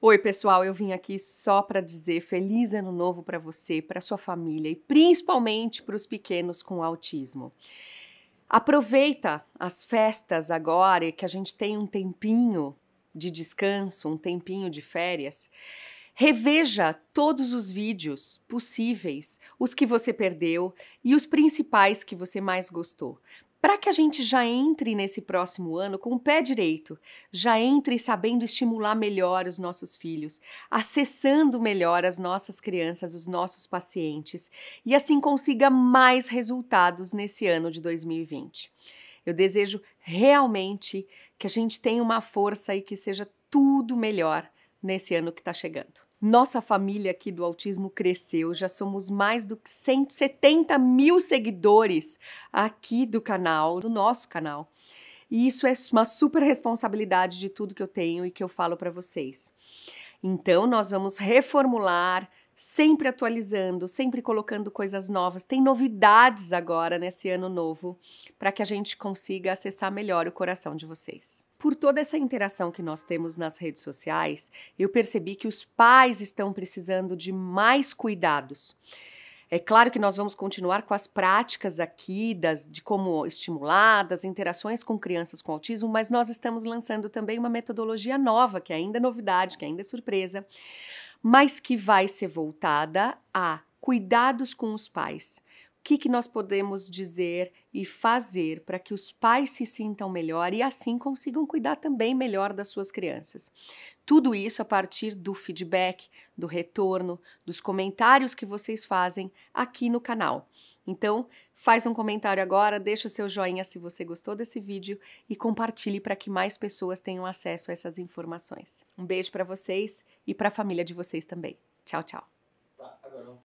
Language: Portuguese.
Oi, pessoal, eu vim aqui só para dizer feliz ano novo para você, para sua família e principalmente para os pequenos com autismo. Aproveita as festas agora e que a gente tem um tempinho de descanso, um tempinho de férias. Reveja todos os vídeos possíveis, os que você perdeu e os principais que você mais gostou, para que a gente já entre nesse próximo ano com o pé direito, já entre sabendo estimular melhor os nossos filhos, acessando melhor as nossas crianças, os nossos pacientes e assim consiga mais resultados nesse ano de 2020. Eu desejo realmente que a gente tenha uma força e que seja tudo melhor nesse ano que está chegando. Nossa família aqui do autismo cresceu, já somos mais do que 170 mil seguidores aqui do canal, do nosso canal. E isso é uma super responsabilidade de tudo que eu tenho e que eu falo para vocês. Então, nós vamos reformular, sempre atualizando, sempre colocando coisas novas. Tem novidades agora nesse ano novo para que a gente consiga acessar melhor o coração de vocês. Por toda essa interação que nós temos nas redes sociais, eu percebi que os pais estão precisando de mais cuidados. É claro que nós vamos continuar com as práticas aqui das, de como estimular, das interações com crianças com autismo, mas nós estamos lançando também uma metodologia nova, que ainda é novidade, que ainda é surpresa, mas que vai ser voltada a cuidados com os pais que, que nós podemos dizer e fazer para que os pais se sintam melhor e assim consigam cuidar também melhor das suas crianças. Tudo isso a partir do feedback, do retorno, dos comentários que vocês fazem aqui no canal. Então, faz um comentário agora, deixa o seu joinha se você gostou desse vídeo e compartilhe para que mais pessoas tenham acesso a essas informações. Um beijo para vocês e para a família de vocês também. Tchau, tchau.